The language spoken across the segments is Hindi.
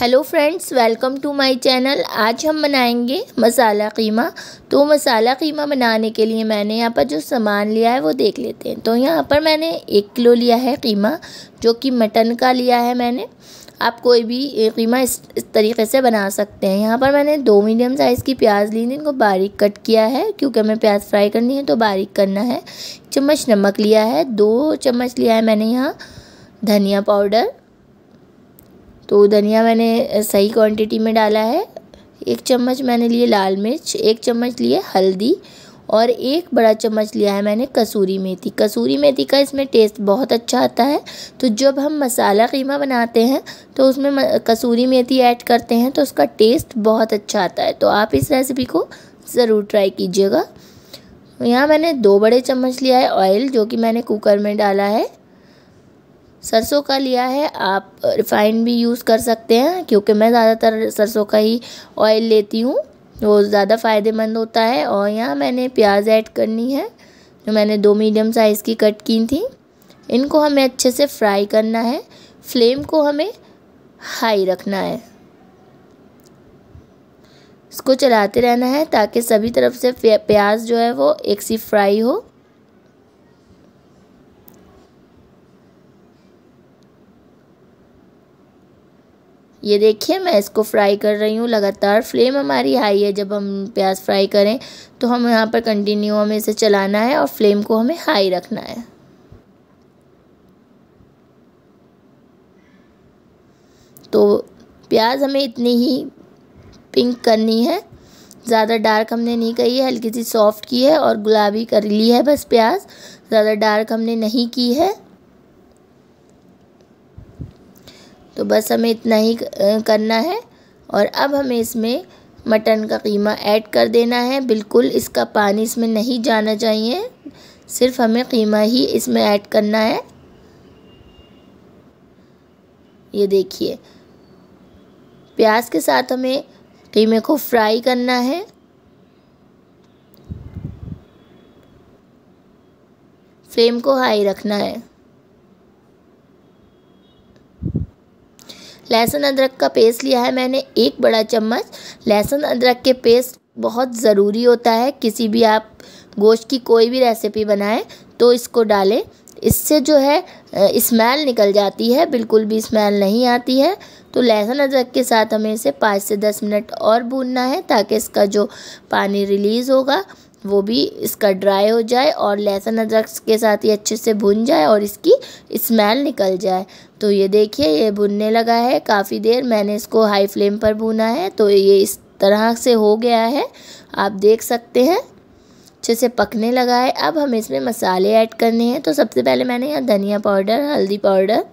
hello friends welcome to my channel आज हम बनाएंगे मसाला कीमा तो मसाला कीमा बनाने के लिए मैंने यहाँ पर जो सामान लिया है वो देख लेते हैं तो यहाँ पर मैंने एक किलो लिया है कीमा जो कि मटन का लिया है मैंने आप कोई भी कीमा इस, इस तरीके से बना सकते हैं यहाँ पर मैंने दो मीडियम साइज़ की प्याज ली थी इनको बारीक कट किया है क्योंकि हमें प्याज फ्राई करनी है तो बारीक करना है चम्मच नमक लिया है दो चम्मच लिया है मैंने यहाँ धनिया पाउडर तो धनिया मैंने सही क्वांटिटी में डाला है एक चम्मच मैंने लिए लाल मिर्च एक चम्मच लिए हल्दी और एक बड़ा चम्मच लिया है मैंने कसूरी मेथी कसूरी मेथी का इसमें टेस्ट बहुत अच्छा आता है तो जब हम मसाला कीमा बनाते हैं तो उसमें कसूरी मेथी ऐड करते हैं तो उसका टेस्ट बहुत अच्छा आता है तो आप इस रेसिपी को ज़रूर ट्राई कीजिएगा यहाँ मैंने दो बड़े चम्मच लिया है ऑयल जो कि मैंने कुकर में डाला है सरसों का लिया है आप रिफाइंड भी यूज़ कर सकते हैं क्योंकि मैं ज़्यादातर सरसों का ही ऑयल लेती हूँ वो ज़्यादा फ़ायदेमंद होता है और यहाँ मैंने प्याज ऐड करनी है जो मैंने दो मीडियम साइज़ की कट की थी इनको हमें अच्छे से फ्राई करना है फ्लेम को हमें हाई रखना है इसको चलाते रहना है ताकि सभी तरफ से प्याज जो है वो एक सी फ्राई हो ये देखिए मैं इसको फ्राई कर रही हूँ लगातार फ्लेम हमारी हाई है जब हम प्याज फ्राई करें तो हम यहाँ पर कंटिन्यू हमें इसे चलाना है और फ्लेम को हमें हाई रखना है तो प्याज हमें इतनी ही पिंक करनी है ज़्यादा डार्क हमने नहीं कही है हल्की सी सॉफ्ट की है और गुलाबी कर ली है बस प्याज ज़्यादा डार्क हमने नहीं की है तो बस हमें इतना ही करना है और अब हमें इसमें मटन का कीमा ऐड कर देना है बिल्कुल इसका पानी इसमें नहीं जाना चाहिए सिर्फ हमें कीमा ही इसमें ऐड करना है ये देखिए प्याज के साथ हमें कीमे को फ्राई करना है फ्लेम को हाई रखना है लहसुन अदरक का पेस्ट लिया है मैंने एक बड़ा चम्मच लहसुन अदरक के पेस्ट बहुत ज़रूरी होता है किसी भी आप गोश्त की कोई भी रेसिपी बनाएं तो इसको डालें इससे जो है स्मेल निकल जाती है बिल्कुल भी स्मेल नहीं आती है तो लहसुन अदरक के साथ हमें इसे पाँच से दस मिनट और भूनना है ताकि इसका जो पानी रिलीज़ होगा वो भी इसका ड्राई हो जाए और लहसुन अदरक के साथ ही अच्छे से भुन जाए और इसकी स्मेल निकल जाए तो ये देखिए ये भुनने लगा है काफ़ी देर मैंने इसको हाई फ्लेम पर भुना है तो ये इस तरह से हो गया है आप देख सकते हैं अच्छे से पकने लगा है अब हम इसमें मसाले ऐड करने हैं तो सबसे पहले मैंने यहाँ धनिया पाउडर हल्दी पाउडर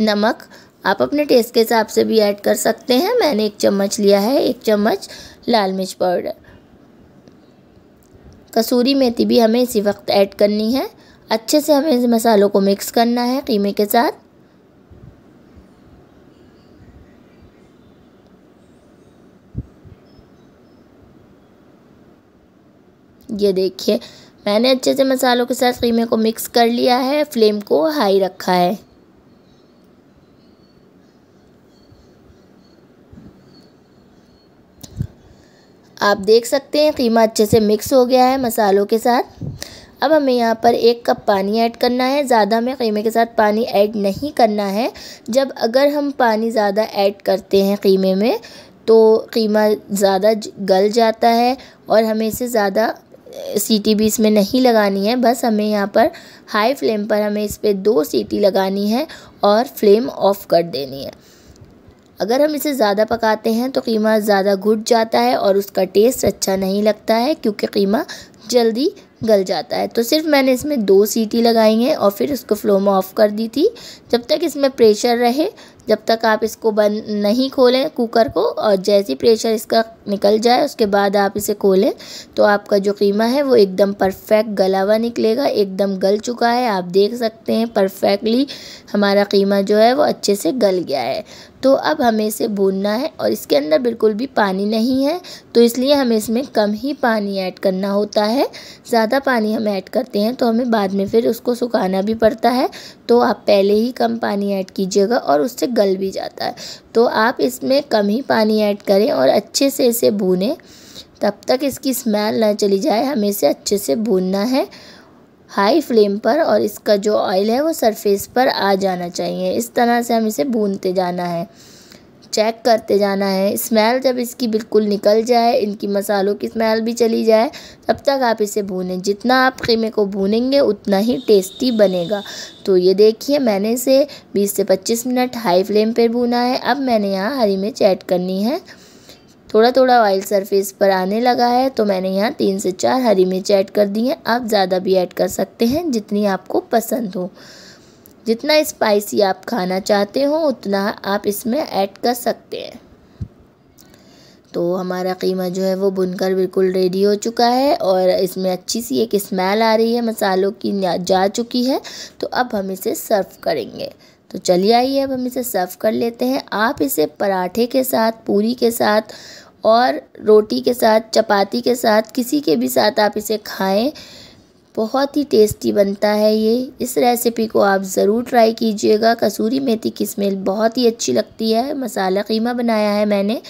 नमक आप अपने टेस्ट के हिसाब से भी ऐड कर सकते हैं मैंने एक चम्मच लिया है एक चम्मच लाल मिर्च पाउडर कसूरी मेथी भी हमें इसी वक्त ऐड करनी है अच्छे से हमें मसालों को मिक्स करना है कीमे के साथ ये देखिए मैंने अच्छे से मसालों के साथ कीमे को मिक्स कर लिया है फ्लेम को हाई रखा है आप देख सकते हैं कीमा अच्छे से मिक्स हो गया है मसालों के साथ अब हमें यहाँ पर एक कप पानी ऐड करना है ज़्यादा हमें कीमे के साथ पानी ऐड नहीं करना है जब अगर हम पानी ज़्यादा ऐड करते हैं कीमे में तो कीमा ज़्यादा गल जाता है और हमें इसे ज़्यादा सीटी भी इसमें नहीं लगानी है बस हमें यहाँ पर हाई फ्लेम पर हमें इस पर दो सीटी लगानी है और फ्लेम ऑफ़ कर देनी है अगर हम इसे ज़्यादा पकाते हैं तो कीमा ज़्यादा घुट जाता है और उसका टेस्ट अच्छा नहीं लगता है क्योंकि कीमा जल्दी गल जाता है तो सिर्फ मैंने इसमें दो सीटी लगाई हैं और फिर इसको फ़्लोम ऑफ कर दी थी जब तक इसमें प्रेशर रहे जब तक आप इसको बंद नहीं खोलें कुकर को और जैसे प्रेशर इसका निकल जाए उसके बाद आप इसे खोलें तो आपका जो कीमा है वो एकदम परफेक्ट गला हुआ निकलेगा एकदम गल चुका है आप देख सकते हैं परफेक्टली हमारा कीमा जो है वो अच्छे से गल गया है तो अब हमें इसे भूनना है और इसके अंदर बिल्कुल भी पानी नहीं है तो इसलिए हमें इसमें कम ही पानी ऐड करना होता है है ज़्यादा पानी हम ऐड करते हैं तो हमें बाद में फिर उसको सुखाना भी पड़ता है तो आप पहले ही कम पानी ऐड कीजिएगा और उससे गल भी जाता है तो आप इसमें कम ही पानी ऐड करें और अच्छे से इसे भूनें तब तक इसकी स्मेल ना चली जाए हमें इसे अच्छे से भूनना है हाई फ्लेम पर और इसका जो ऑयल है वो सरफेस पर आ जाना चाहिए इस तरह से हम इसे भूनते जाना है चेक करते जाना है स्मेल जब इसकी बिल्कुल निकल जाए इनकी मसालों की स्मेल भी चली जाए तब तक आप इसे भूनें जितना आप ख़ीमे को भूनेंगे उतना ही टेस्टी बनेगा तो ये देखिए मैंने इसे 20 से 25 मिनट हाई फ्लेम पर भूना है अब मैंने यहाँ हरी मिर्च ऐड करनी है थोड़ा थोड़ा ऑयल सरफेस पर आने लगा है तो मैंने यहाँ तीन से चार हरी मिर्च ऐड कर दी हैं आप ज़्यादा भी ऐड कर सकते हैं जितनी आपको पसंद हो जितना स्पाइसी आप खाना चाहते हो उतना आप इसमें ऐड कर सकते हैं तो हमारा कीमा जो है वो बुनकर बिल्कुल रेडी हो चुका है और इसमें अच्छी सी एक स्मेल आ रही है मसालों की जा चुकी है तो अब हम इसे सर्व करेंगे तो चलिए आइए अब हम इसे सर्व कर लेते हैं आप इसे पराठे के साथ पूरी के साथ और रोटी के साथ चपाती के साथ किसी के भी साथ आप इसे खाएं बहुत ही टेस्टी बनता है ये इस रेसिपी को आप ज़रूर ट्राई कीजिएगा कसूरी मेथी की स्मेल बहुत ही अच्छी लगती है मसाला कीमा बनाया है मैंने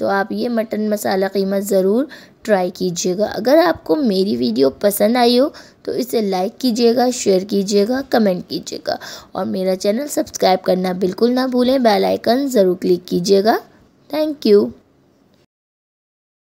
तो आप ये मटन मसाला कीमा ज़रूर ट्राई कीजिएगा अगर आपको मेरी वीडियो पसंद आई हो तो इसे लाइक कीजिएगा शेयर कीजिएगा कमेंट कीजिएगा और मेरा चैनल सब्सक्राइब करना बिल्कुल ना भूलें बेलाइकन ज़रूर क्लिक कीजिएगा थैंक यू